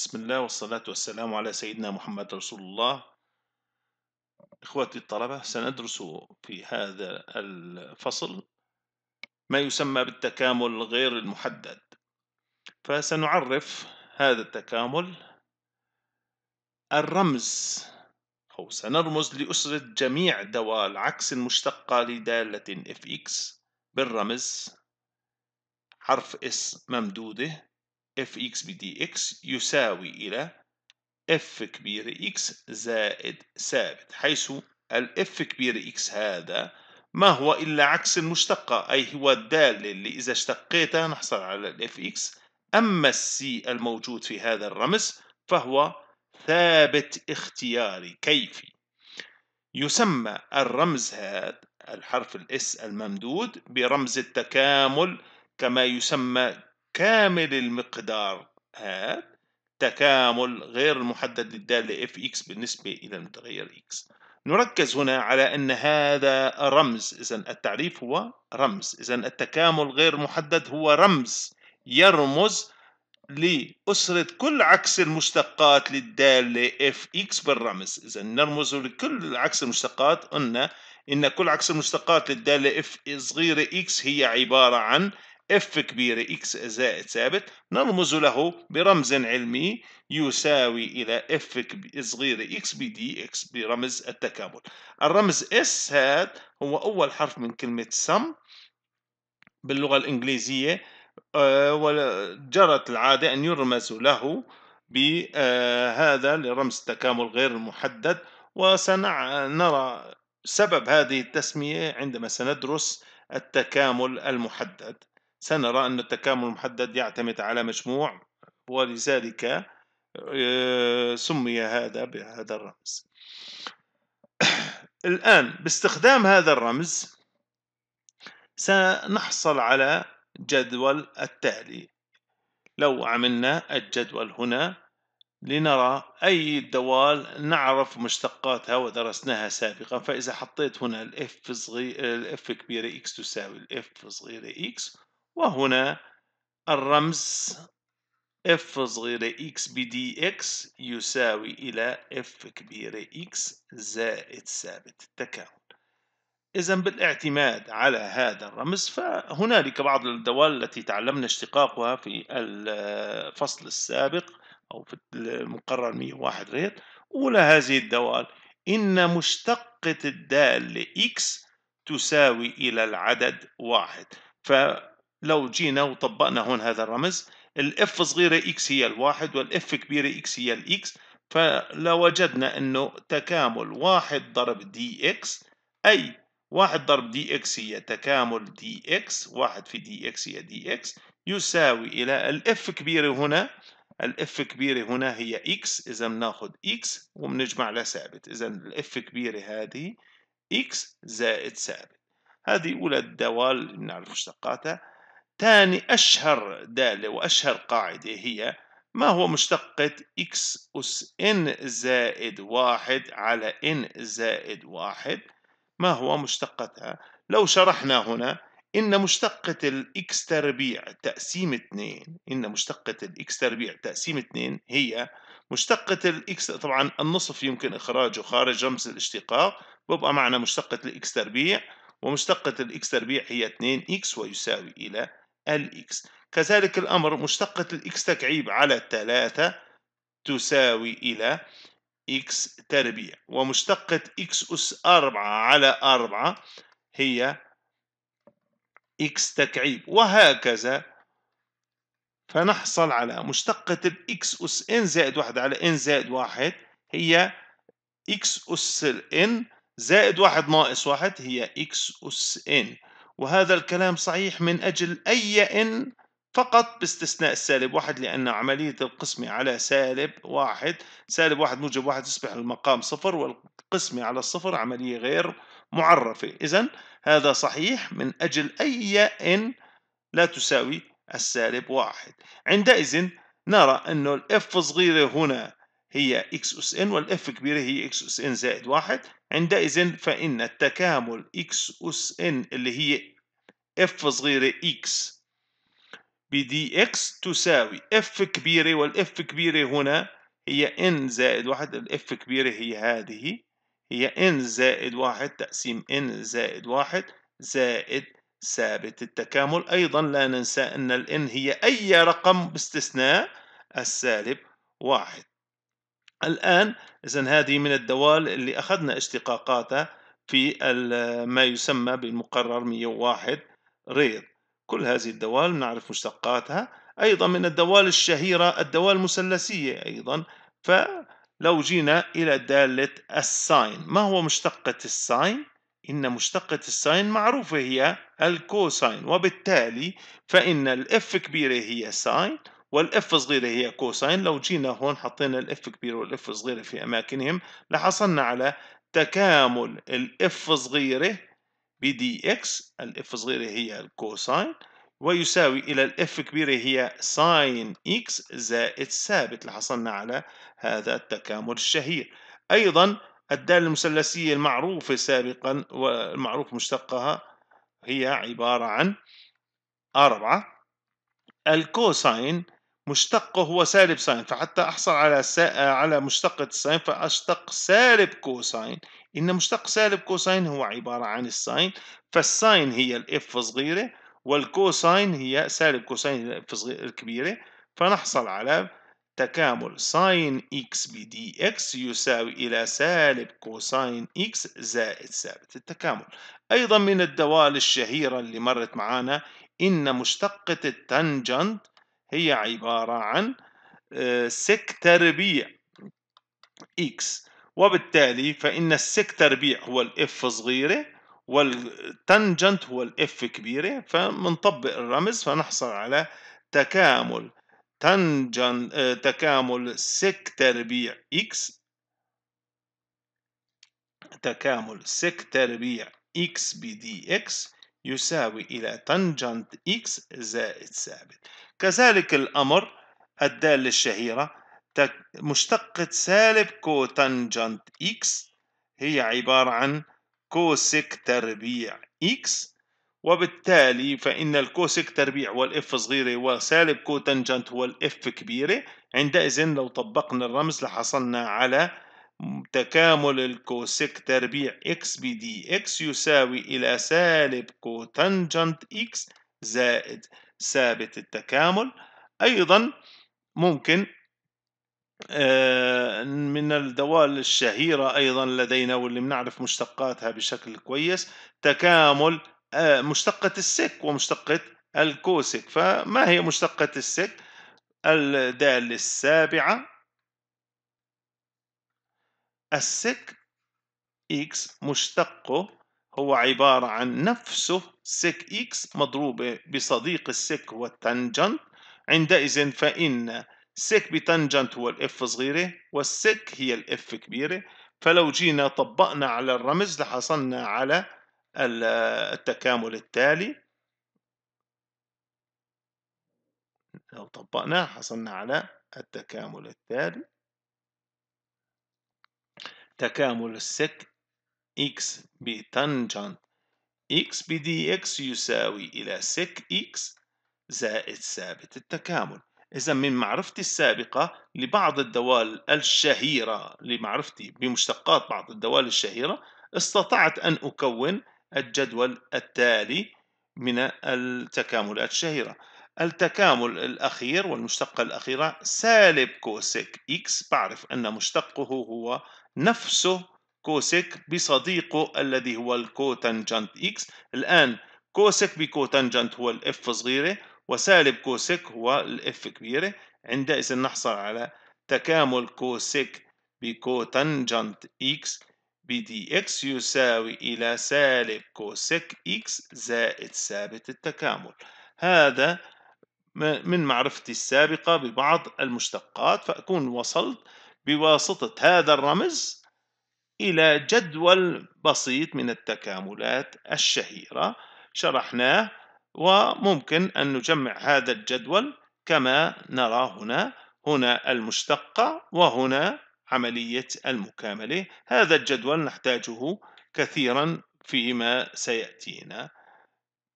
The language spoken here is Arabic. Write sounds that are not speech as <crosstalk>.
بسم الله والصلاة والسلام على سيدنا محمد رسول الله إخوتي الطلبة سندرس في هذا الفصل ما يسمى بالتكامل غير المحدد فسنعرف هذا التكامل الرمز أو سنرمز لأسرة جميع دوال عكس المشتقة لدالة FX بالرمز حرف s ممدوده fx اكس يساوي إلى f كبير x زائد ثابت حيث f كبير x هذا ما هو إلا عكس المشتقة أي هو الدالة اللي إذا اشتقيتها نحصل على الاف اكس أما السي الموجود في هذا الرمز فهو ثابت اختياري كيفي يسمى الرمز هذا الحرف الاس الممدود برمز التكامل كما يسمى كامل المقدار هذا تكامل غير محدد للدالة اف اكس بالنسبة إلى المتغير اكس نركز هنا على أن هذا رمز إذا التعريف هو رمز إذا التكامل غير محدد هو رمز يرمز لأسرة كل عكس المشتقات للدالة اف اكس بالرمز إذا نرمز لكل عكس المشتقات قلنا إن كل عكس المشتقات للدالة اف صغيرة اكس هي عبارة عن اف كبيرة اكس زائد ثابت نرمز له برمز علمي يساوي إلى اف صغيرة اكس بي دي اكس برمز التكامل الرمز اس هذا هو أول حرف من كلمة سم باللغة الإنجليزية آه، وجرت العادة أن يرمز له بهذا آه، لرمز التكامل غير المحدد وسنرى سبب هذه التسمية عندما سندرس التكامل المحدد سنرى أن التكامل المحدد يعتمد على مجموع ولذلك آه، سمي هذا بهذا الرمز <coughs> الآن باستخدام هذا الرمز سنحصل على جدول التالي لو عملنا الجدول هنا لنرى أي دوال نعرف مشتقاتها ودرسناها سابقا فإذا حطيت هنا الاف صغير الاف كبيرة x تساوي الاف صغيرة x وهنا الرمز اف صغيرة x بدي x يساوي إلى اف كبيرة x زائد ثابت التكامل إذا بالاعتماد على هذا الرمز فهنالك بعض الدول التي تعلمنا اشتقاقها في الفصل السابق أو في المقرر 101 ريت أولى هذه الدوال إن مشتقة الدالة X تساوي إلى العدد واحد ف لو جينا وطبقنا هون هذا الرمز الاف صغيرة اكس هي الواحد والاف كبيرة اكس هي الاكس فلوجدنا انه تكامل واحد ضرب دي اكس اي واحد ضرب دي اكس هي تكامل دي اكس واحد في دي اكس هي دي اكس يساوي الى الاف كبيرة هنا الاف كبيرة هنا هي اكس اذا بناخد اكس وبنجمع لثابت اذا الاف كبيرة هذه اكس زائد ثابت هذه اولى الدوال بنعرف مشتقاتها ثاني أشهر دالة وأشهر قاعدة هي ما هو مشتقة x أس n زائد واحد على n زائد واحد ما هو مشتقتها لو شرحنا هنا إن مشتقة الإكس تربيع تقسيم 2 إن مشتقة الإكس تربيع تقسيم 2 هي مشتقة الإكس طبعا النصف يمكن إخراجه خارج رمز الاشتقاق بيبقى معنا مشتقة الإكس تربيع ومشتقة الإكس تربيع هي 2 إكس ويساوي إلى الإكس كذلك الأمر مشتقة الإكس تكعيب على 3 تساوي إلى إكس تربيع ومشتقة إكس أس 4 على 4 هي إكس تكعيب وهكذا فنحصل على مشتقة الإكس أس إن زائد واحد على إن زائد واحد هي إكس أس إن زائد واحد ناقص واحد هي إكس أس إن وهذا الكلام صحيح من أجل أي إن فقط باستثناء السالب واحد لأن عملية القسمة على سالب واحد سالب واحد موجب واحد يصبح المقام صفر والقسمة على الصفر عملية غير معرفة إذا هذا صحيح من أجل أي إن لا تساوي السالب واحد عندئذ نرى أن الإف صغيرة هنا هي اكس اس ان والاف كبيرة هي اكس اس ان زائد واحد عندئذ فإن التكامل اكس اس ان اللي هي اف صغيرة اكس بدي اكس تساوي اف كبيرة والاف كبيرة هنا هي ان زائد واحد الاف كبيرة هي هذه هي ان زائد واحد تقسيم ان زائد واحد زائد ثابت التكامل أيضا لا ننسى أن ال n هي أي رقم باستثناء السالب واحد الآن إذا هذه من الدوال اللي أخذنا اشتقاقاتها في ما يسمى بالمقرر 101 ريض كل هذه الدوال نعرف مشتقاتها أيضا من الدوال الشهيرة الدوال المثلثية أيضا فلو جينا إلى دالة الساين ما هو مشتقة الساين؟ إن مشتقة الساين معروفة هي الكوساين وبالتالي فإن الإف كبيرة هي ساين والاف صغيرة هي كوساين لو جينا هون حطينا الاف كبير والاف صغيرة في أماكنهم لحصلنا على تكامل الاف صغيرة بدي اكس الاف صغيرة هي الكوساين ويساوي إلى الإف كبيرة هي ساين إكس زائد ثابت لحصلنا على هذا التكامل الشهير أيضا الدالة المثلثية المعروفة سابقا والمعروف مشتقها هي عبارة عن أربعة الكوساين مشتقه هو سالب ساين فحتى أحصل على سا... على مشتقة الساين فأشتق سالب كوساين إن مشتق سالب كوساين هو عبارة عن الساين فالساين هي الإف صغيرة والكوساين هي سالب كوساين الإف الكبيرة فنحصل على تكامل ساين إكس بدي إكس يساوي إلى سالب كوساين إكس زائد ثابت التكامل أيضا من الدوال الشهيرة اللي مرت معانا إن مشتقة التانجنت هي عبارة عن آه، سك تربيع X وبالتالي فإن السك تربيع هو الإف صغيرة والتنجنت هو الإف كبيرة فمنطبق الرمز فنحصل على تكامل تنجن آه، تكامل سك تربيع X تكامل سك تربيع X بdx يساوي إلى تنجنت إكس زائد ثابت كذلك الأمر الدالة الشهيرة مشتقة سالب كوتانجنت إكس هي عبارة عن كوسك تربيع إكس وبالتالي فإن الكوسك تربيع والإف صغيرة وسالب هو والإف كبيرة عندئذ لو طبقنا الرمز لحصلنا على تكامل الكوسيك تربيع اكس بي دي اكس يساوي إلى سالب كوتانجنت اكس زائد ثابت التكامل أيضا ممكن آه، من الدوال الشهيرة أيضا لدينا واللي بنعرف مشتقاتها بشكل كويس تكامل آه، مشتقة السك ومشتقة الكوسك فما هي مشتقة السك؟ الدالة السابعة السك إكس مشتقه هو عبارة عن نفسه سك إكس مضروبة بصديق السك هو التانجنت عندئذ فإن سك بتانجنت هو الإف صغيرة والسك هي الإف كبيرة فلو جينا طبقنا على الرمز لحصلنا على التكامل التالي لو طبقناه حصلنا على التكامل التالي تكامل السك x بتانجنت x بدي x يساوي إلى سك x زائد ثابت التكامل إذا من معرفتي السابقة لبعض الدوال الشهيرة لمعرفتي بمشتقات بعض الدوال الشهيرة استطعت أن أكون الجدول التالي من التكاملات الشهيرة التكامل الأخير والمشتقة الأخيرة سالب كوسك إكس بعرف أن مشتقه هو نفسه كوسك بصديقه الذي هو الكوتنجنت إكس الآن كوسك بكوتنجنت هو الإف صغيرة وسالب كوسك هو الإف كبيرة عندئذ نحصل على تكامل كوسك بكوتنجنت إكس بدي إكس يساوي إلى سالب كوسك إكس زائد ثابت التكامل هذا من معرفتي السابقة ببعض المشتقات فأكون وصلت بواسطة هذا الرمز إلى جدول بسيط من التكاملات الشهيرة شرحناه وممكن أن نجمع هذا الجدول كما نرى هنا هنا المشتقة وهنا عملية المكاملة هذا الجدول نحتاجه كثيرا فيما سيأتينا